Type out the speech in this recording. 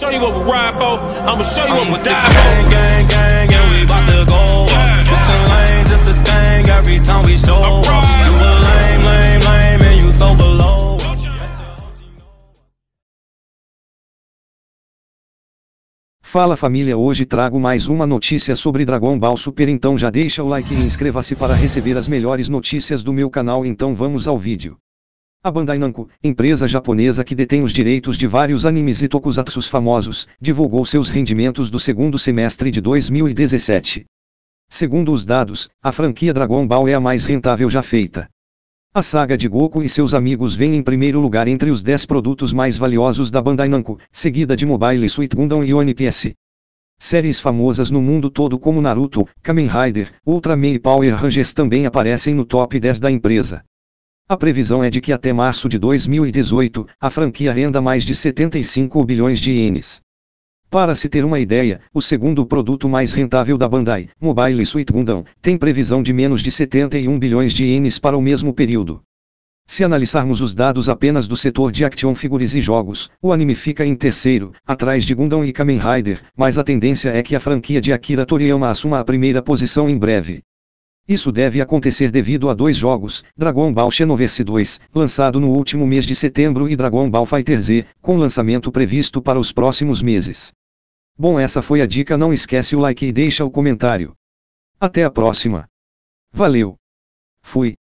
show you what we ride for. I'ma show you I'm what we die for. Gang, gang, gang, we about to go lanes, it's a thing every time we show up. You a lame, lame, lame, and you so below. Fala família, hoje trago mais uma notícia sobre Dragon Ball Super, então já deixa o like e inscreva-se para receber as melhores notícias do meu canal, então vamos ao vídeo. A Bandai Namco, empresa japonesa que detém os direitos de vários animes e tokusatsus famosos, divulgou seus rendimentos do segundo semestre de 2017. Segundo os dados, a franquia Dragon Ball é a mais rentável já feita. A saga de Goku e seus amigos vem em primeiro lugar entre os 10 produtos mais valiosos da Bandai Namco, seguida de Mobile Suit Gundam e One Piece. Séries famosas no mundo todo como Naruto, Kamen Rider, Ultraman e Power Rangers também aparecem no top 10 da empresa. A previsão é de que até março de 2018, a franquia renda mais de 75 bilhões de ienes. Para se ter uma ideia, o segundo produto mais rentável da Bandai, Mobile Suit Gundam, tem previsão de menos de 71 bilhões de ienes para o mesmo período. Se analisarmos os dados apenas do setor de action figures e jogos, o anime fica em terceiro, atrás de Gundam e Kamen Rider, mas a tendência é que a franquia de Akira Toriyama assuma a primeira posição em breve. Isso deve acontecer devido a dois jogos, Dragon Ball Xenoverse 2, lançado no último mês de setembro e Dragon Ball Fighter Z, com lançamento previsto para os próximos meses. Bom essa foi a dica não esquece o like e deixa o comentário. Até a próxima. Valeu. Fui.